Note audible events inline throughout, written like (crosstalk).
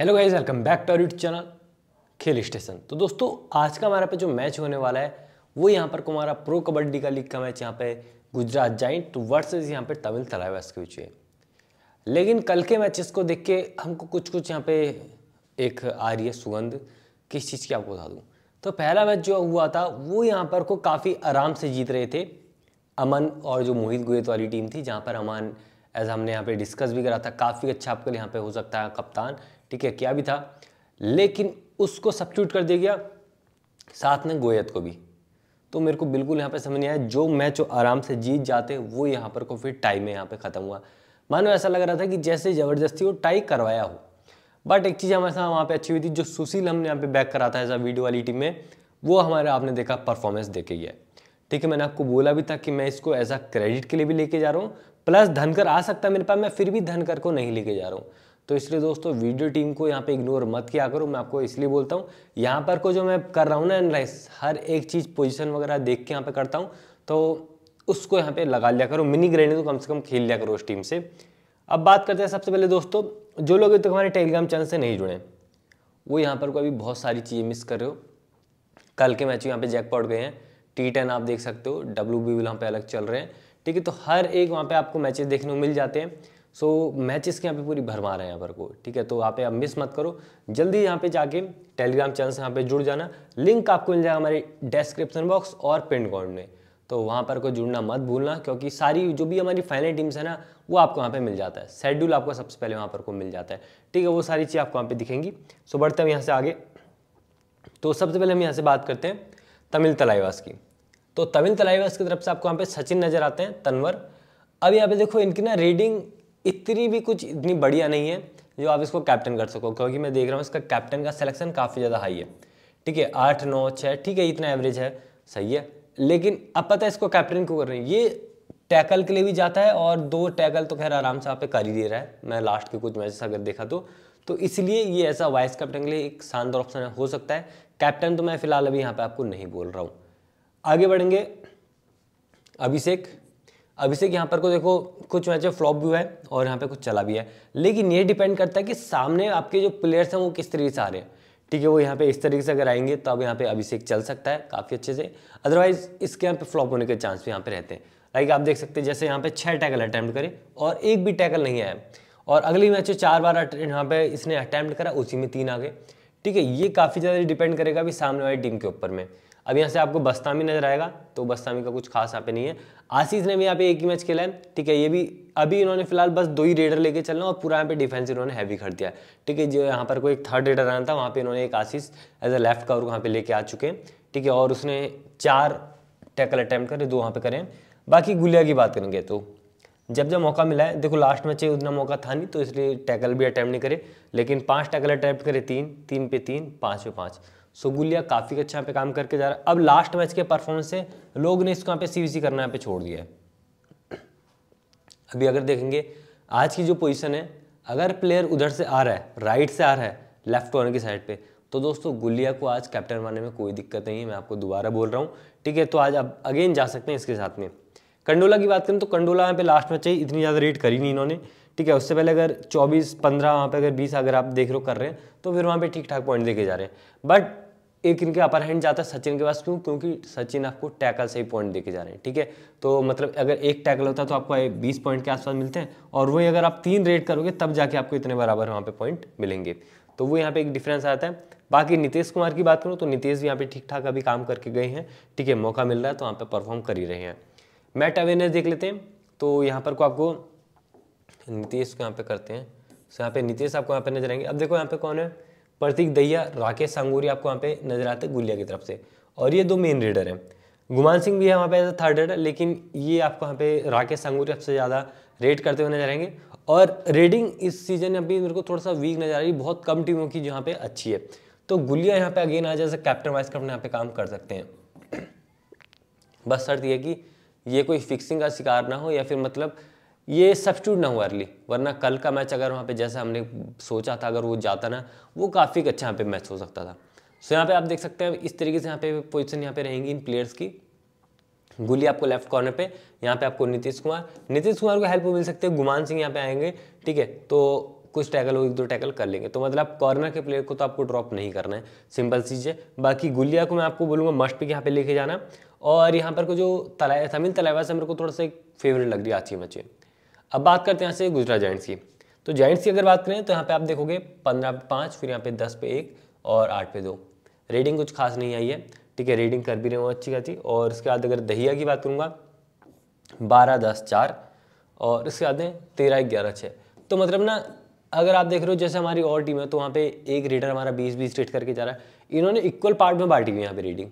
hello guys welcome back to YouTube channel Khel Station तो दोस्तों आज का हमारे पे जो मैच होने वाला है वो यहाँ पर हमारा प्रो कबड्डी का लीग का मैच यहाँ पे गुजरात जाइंट तो वर्सेज यहाँ पे तमिल तलावास के बीच है लेकिन कल के मैचेस को देख के हमको कुछ कुछ यहाँ पे एक आ रही है सुगंध किस चीज़ की आपको बता दूँ तो पहला मैच जो हुआ था वो यहाँ पर को काफ़ी आराम से जीत रहे थे अमन और जो मोहित गोयत वाली टीम थी जहाँ पर अमन एज हमने यहाँ पे डिस्कस भी करा था काफ़ी अच्छा आपके यहाँ पे हो सकता है कप्तान ठीक है क्या भी था लेकिन उसको सब्सिट्यूट कर दिया गया साथ में गोयत को भी तो मेरे को बिल्कुल यहाँ पे समझ नहीं आया जो मैच आराम से जीत जाते वो यहाँ पर को फिर टाई में यहाँ पे ख़त्म हुआ मानो ऐसा लग रहा था कि जैसे ज़बरदस्ती वो टाई करवाया हो बट एक चीज़ हमारे साथ वहाँ पे अच्छी हुई थी जो सुशील हमने यहाँ पे बैक करा था एज अ वीडियो वाली टीम में वो हमारे आपने देखा परफॉर्मेंस देखे गया ठीक है मैंने आपको बोला भी था कि मैं इसको एज अ क्रेडिट के लिए भी लेके जा रहा हूँ प्लस धनकर आ सकता है मेरे पास मैं फिर भी धनकर को नहीं लेके जा रहा हूँ तो इसलिए दोस्तों वीडियो टीम को यहाँ पे इग्नोर मत किया करो मैं आपको इसलिए बोलता हूँ यहाँ पर को जो मैं कर रहा हूँ ना एनालाइज हर एक चीज़ पोजिशन वगैरह देख के यहाँ पर करता हूँ तो उसको यहाँ पर लगा लिया करो मिनी ग्रेनी तो कम से कम खेल लिया करो उस टीम से अब बात करते हैं सबसे पहले दोस्तों जो लोग तक तो हमारे टेलीग्राम चैनल से नहीं जुड़े वो यहाँ पर को अभी बहुत सारी चीज़ें मिस कर रहे हो कल के मैच यहाँ पे जैक पॉट गए हैं टी टेन आप देख सकते हो डब्ल्यू बी यहाँ पे अलग चल रहे हैं ठीक है तो हर एक वहाँ पे आपको मैचेस देखने को मिल जाते हैं सो so, मैचेस के यहाँ पे पूरी भरमा रहे हैं यहाँ पर को ठीक है तो यहाँ पे आप मिस मत करो जल्दी यहाँ पे जाके टेलीग्राम चैनल से यहाँ पे जुड़ जाना लिंक आपको मिल जाएगा हमारे डिस्क्रिप्शन बॉक्स और पिन कॉड में तो वहाँ पर को जुड़ना मत भूलना क्योंकि सारी जो भी हमारी फाइनल टीम्स है ना वो आपको वहाँ पर मिल जाता है शेड्यूल आपको सबसे पहले वहाँ पर को मिल जाता है ठीक है वो सारी चीज़ आपको वहाँ पे दिखेंगी सो बढ़ते हम यहाँ से आगे तो सबसे पहले हम यहाँ से बात करते हैं तमिल तलाईवास की तो तमिल तलाईवास की तरफ से आपको यहाँ पे सचिन नज़र आते हैं तनवर अब यहाँ पे देखो इनकी ना रीडिंग इतनी भी कुछ इतनी बढ़िया नहीं है जो आप इसको कैप्टन कर सको क्योंकि मैं देख रहा हूँ इसका कैप्टन का सिलेक्शन काफ़ी ज़्यादा हाई है ठीक है आठ नौ छः ठीक है इतना एवरेज है सही है लेकिन अब पता है इसको कैप्टन क्यों कर रहे हैं ये टैकल के लिए भी जाता है और दो टैकल तो खैर आराम से आप कर ही दे रहा है मैं लास्ट के कुछ मैचेस अगर देखा तो तो इसलिए ये ऐसा वाइस कैप्टन के लिए एक शानदार ऑप्शन हो सकता है कैप्टन तो मैं फिलहाल अभी यहाँ पे आपको नहीं बोल रहा हूँ आगे बढ़ेंगे अभिषेक अभिषेक यहाँ पर को देखो कुछ मैच फ्लॉप भी हुआ है और यहाँ पे कुछ चला भी है लेकिन ये डिपेंड करता है कि सामने आपके जो प्लेयर्स हैं वो किस तरीके से आ रहे हैं ठीक है वो यहाँ पे इस तरीके से अगर आएंगे तो अब यहाँ पे अभिषेक चल सकता है काफ़ी अच्छे से अदरवाइज इसके यहाँ पे फ्लॉप होने के चांस भी यहाँ पे रहते हैं लाइक आप देख सकते हैं जैसे यहाँ पे छः टैकल अटैम्प्ट करे और एक भी टैकल नहीं आया और अगली मैच चार बार यहाँ पे इसने अटैम्प्ट करा उसी में तीन आ गए ठीक है ये काफ़ी ज़्यादा डिपेंड करेगा अभी सामने वाली टीम के ऊपर में अब यहाँ से आपको बस्तामी नजर आएगा तो बस्तामी का कुछ खास यहाँ पे नहीं है आशीष ने भी यहाँ पे एक ही मैच खेला है ठीक है ये भी अभी इन्होंने फिलहाल बस दो ही रेडर लेके चलना और पूरा यहाँ पे डिफेंस इन्होंने हैवी कर दिया है ठीक है जो यहाँ पर कोई एक थर्ड रेडर आना था वहाँ पे इन्होंने एक Ashish as a left cover वहाँ पे लेके आ चुके हैं ठीक है और उसने चार टैकल अटैम्प्ट करे दो वहाँ पे करें बाकी गुलिया की बात करेंगे तो जब जब मौका मिला है देखो लास्ट मैच उतना मौका था नहीं तो इसलिए टैकल भी अटैम्प्ट नहीं करे लेकिन पाँच टैकल अटैम्प्ट करे तीन तीन पे तीन पाँच पे पाँच सोगुलिया काफ़ी अच्छा यहाँ पे काम करके जा रहा है अब लास्ट मैच के परफॉर्मेंस से लोग ने इसको यहाँ पे सीवीसी करना यहाँ पे छोड़ दिया है अभी अगर देखेंगे आज की जो पोजीशन है अगर प्लेयर उधर से आ रहा है राइट से आ रहा है लेफ्ट कॉर्नर की साइड पे तो दोस्तों गुलिया को आज कैप्टन बनाने में कोई दिक्कत नहीं है मैं आपको दोबारा बोल रहा हूँ ठीक है तो आज आप अगेन जा सकते हैं इसके साथ में कंडोला की बात करें तो कंडोला यहाँ पे लास्ट में चाहिए इतनी ज़्यादा रेट करी नहीं इन्होंने ठीक है उससे पहले अगर 24 15 वहाँ पे अगर 20 अगर आप देख रो कर रहे हैं तो फिर वहाँ पे ठीक ठाक पॉइंट देखे जा रहे हैं बट एक इनके अपर हैंड जाता है सचिन के पास क्यों क्योंकि सचिन आपको टैकल से ही पॉइंट देके जा रहे हैं ठीक है तो मतलब अगर एक टैकल होता है तो आपको बीस पॉइंट के आसपास मिलते हैं और वही अगर आप तीन रेड करोगे तब जाके आपको इतने बराबर वहाँ पे पॉइंट मिलेंगे तो वो यहाँ पे एक डिफरेंस आता है बाकी नीतीश कुमार की बात करूँ तो नीतीश भी यहाँ पे ठीक ठाक अभी काम करके गए हैं ठीक है मौका मिल रहा है तो वहाँ परफॉर्म कर ही रहे हैं मेट अवेयरनेस देख लेते हैं तो यहाँ पर को आपको नीतीश को यहाँ पे करते हैं सो यहाँ पे नीतीश आपको यहाँ पे नजर आएंगे अब देखो यहाँ पे कौन है प्रतीक दहिया राकेश सांगोरी आपको यहाँ पे नजर आते हैं गुलिया की तरफ से और ये दो मेन रीडर हैं गुमान सिंह भी है वहाँ पे थर्ड रेडर लेकिन ये आपको यहाँ पे राकेश सांगोरी सबसे ज़्यादा रेड करते हुए नजर आएंगे और रेडिंग इस सीजन में अभी मेरे को थोड़ा सा वीक नजर आ रही है बहुत कम टीमों की जहाँ पे अच्छी है तो गुलिया यहाँ पे अगेन आज एज कैप्टन वाइस कैप्टन यहाँ पे काम कर सकते हैं (clears throat) बस शर्त यह कि ये कोई फिक्सिंग का शिकार ना हो या फिर मतलब ये सब्सिट्यूट ना हो अर्ली वरना कल का मैच अगर वहाँ पे जैसा हमने सोचा था अगर वो जाता ना वो काफ़ी अच्छा यहाँ पे मैच हो सकता था सो यहाँ पे आप देख सकते हैं इस तरीके से यहाँ पे पोजीशन यहाँ पे रहेंगी इन प्लेयर्स की गुली आपको लेफ्ट कॉर्नर पे यहाँ पे आपको नीतीश कुमार नीतीश कुमार को हेल्प मिल सकती है गुमान सिंह यहाँ पे आएंगे ठीक है तो कुछ टैकल हो एक दो टैकल कर लेंगे तो मतलब कॉर्नर के प्लेयर को तो आपको ड्रॉप नहीं करना है सिंपल चीज़ है बाकी गुलिया को मैं आपको बोलूँगा मस्ट पिक यहाँ पे लेके जाना और यहाँ पर को जो तलाई तमिल तलाइवा से मेरे को थोड़ा सा एक फेवरेट लग रही है आज की बच्चे अब बात करते हैं यहाँ से गुजरात जाइंट्स की तो जाइंट्स की अगर बात करें तो यहाँ पे आप देखोगे पंद्रह पे पाँच फिर यहाँ पे दस पे एक और आठ पे दो रेडिंग कुछ खास नहीं आई है ठीक है रेडिंग कर भी रहे हो अच्छी खासी और इसके बाद अगर दहिया की बात करूँगा बारह दस चार और इसके बाद में तेरह ग्यारह छः तो मतलब ना अगर आप देख रहे हो जैसे हमारी और टीम है तो वहाँ पे एक रीडर हमारा बीस बीस रेट करके जा रहा है इन्होंने इक्वल पार्ट में बांटी हुई यहाँ पे रीडिंग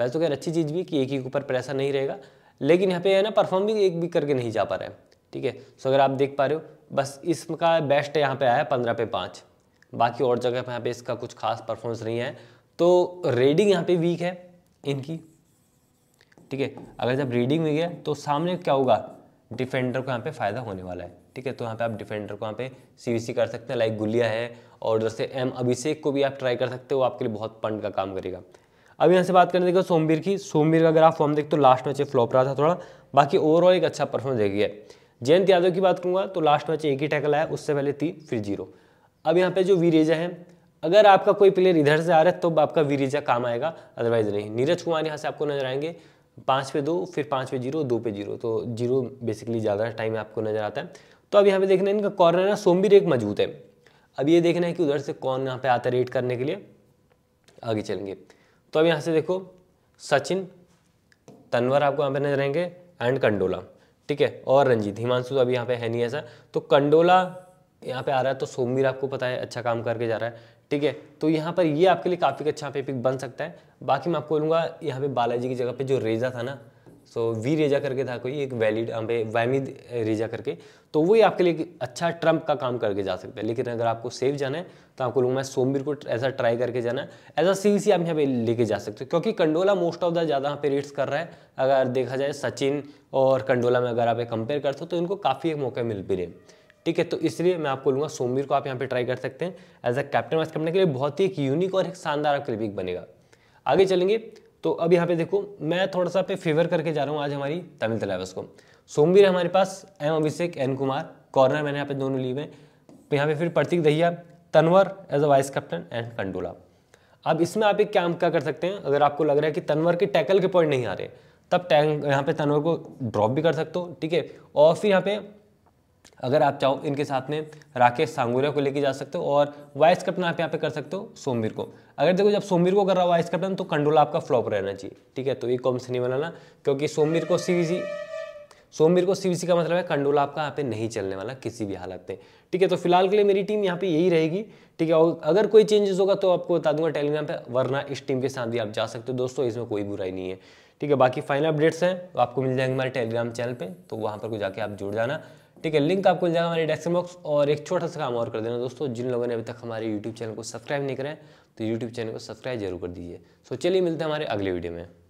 वैसे तो खैर अच्छी चीज़ भी कि एक ही के ऊपर प्रेशर नहीं रहेगा लेकिन यहाँ पे है ना परफॉर्म भी एक भी करके नहीं जा पा रहा है ठीक है सो अगर आप देख पा रहे हो बस इसका बेस्ट यहाँ पे आया है पंद्रह पे पाँच बाकी और जगह पे यहाँ पे इसका कुछ खास परफॉर्मेंस नहीं है तो रीडिंग यहाँ पे वीक है इनकी ठीक है अगर जब रीडिंग वीक है तो सामने क्या होगा डिफेंडर को यहाँ पे फ़ायदा होने वाला है ठीक है तो यहाँ पर आप डिफेंडर को यहाँ पे सी कर सकते हैं लाइक गुलिया है और जैसे एम अभिषेक को भी आप ट्राई कर सकते हो आपके लिए बहुत पंड का काम करेगा अब यहाँ से बात करने देखो सोमवीर की सोमवीर का ग्राफ फॉर्म देखते तो लास्ट मैच फ्लॉप रहा था थोड़ा बाकी ओवरऑल एक अच्छा परफॉर्मेंस देखिए है जयंत यादव की बात करूँगा तो लास्ट मैच एक ही टैकल आया उससे पहले तीन फिर जीरो अब यहाँ पे जो वीरेजा है अगर आपका कोई प्लेयर इधर से आ रहा है तो आपका वीरेजा काम आएगा अदरवाइज नहीं नीरज कुमार यहाँ से आपको नजर आएंगे पाँच पे दो फिर पाँच पे जीरो दो पे जीरो तो जीरो बेसिकली ज़्यादा टाइम आपको नजर आता है तो अब यहाँ पे देखना है इनका कॉर्नर है सोमवीर एक मजबूत है अब ये देखना है कि उधर से कौन यहाँ पे आता रेट करने के लिए आगे चलेंगे तो अब यहाँ से देखो सचिन तनवर आपको यहाँ पे नजर आएंगे एंड कंडोला ठीक है और रंजीत हिमांशु तो अभी यहाँ पे है नहीं ऐसा तो कंडोला यहाँ पे आ रहा है तो सोमवीर आपको पता है अच्छा काम करके जा रहा है ठीक है तो यहाँ पर ये आपके लिए काफ़ी अच्छा पे पिक बन सकता है बाकी मैं आपको बोलूँगा यहाँ पे बालाजी की जगह पे जो रेजा था ना सो वी रेजा करके था कोई एक वैलिड वैमिद रेजा करके तो वही आपके लिए अच्छा ट्रम्प का काम करके जा सकता है लेकिन अगर आपको सेफ जाना है तो आपको लोग मैं सोमवीर को ऐसा ट्राई करके जाना है एज अ सी सी आप यहाँ पे लेके जा सकते हो क्योंकि कंडोला मोस्ट ऑफ द ज़्यादा यहाँ पे रेट्स कर रहा है अगर देखा जाए सचिन और कंडोला में अगर आप कंपेयर करते हो तो इनको काफ़ी एक मौके मिल भी रहे ठीक है तो इसलिए मैं आपको लूँगा सोमवीर को आप यहाँ पे ट्राई कर सकते हैं एज अ कैप्टन वाइस करने के लिए बहुत ही एक यूनिक और एक शानदार आपके लिए पिक बनेगा आगे चलेंगे तो अब यहाँ पे देखो मैं थोड़ा सा पे फेवर करके जा रहा हूँ आज हमारी तमिल तलावस को सोमवीर हमारे पास M Abhishek N Kumar corner मैंने यहाँ पे दोनों लिए हैं तो यहाँ पे फिर Pratik Dahiya Tanwar as a vice captain and Kandola अब इसमें आप एक क्या क्या कर सकते हैं अगर आपको लग रहा है कि तनवर के टैकल के पॉइंट नहीं आ रहे तब टैंक यहाँ पे तनवर को ड्रॉप भी कर सकते हो ठीक है और फिर यहाँ पे अगर आप चाहो इनके साथ में राकेश सांगुरिया को लेके जा सकते हो और वाइस कैप्टन आप यहाँ पे कर सकते हो सोमवीर को अगर देखो जब सोमवीर को कर रहा हो वाइस कैप्टन तो कंडोला आपका फ्लॉप रहना चाहिए ठीक है तो ये कॉम्स नहीं बनाना क्योंकि सोमवीर को सीवीसी सोमवीर को सीवीसी का मतलब है कंडोला आपका यहाँ पे नहीं चलने वाला किसी भी हालत में ठीक है तो फिलहाल के लिए मेरी टीम यहाँ पे यही रहेगी ठीक है और अगर कोई चेंजेस होगा तो आपको बता दूंगा टेलीग्राम पे वरना इस टीम के साथ भी आप जा सकते हो दोस्तों इसमें कोई बुराई नहीं है ठीक है बाकी फाइनल अपडेट्स हैं तो आपको मिल जाएंगे हमारे टेलीग्राम चैनल पर तो वहाँ पर जाके आप जुड़ जाना ठीक है लिंक आपको मिल जाएगा हमारे डेस्क्रिप्शन बॉक्स और एक छोटा सा काम और कर देना दोस्तों जिन लोगों ने अभी तक हमारे यूट्यूब चैनल को सब्सक्राइब नहीं करें तो यूट्यूब चैनल को सब्सक्राइब जरूर कर दीजिए सो चलिए मिलते हैं हमारे अगले वीडियो में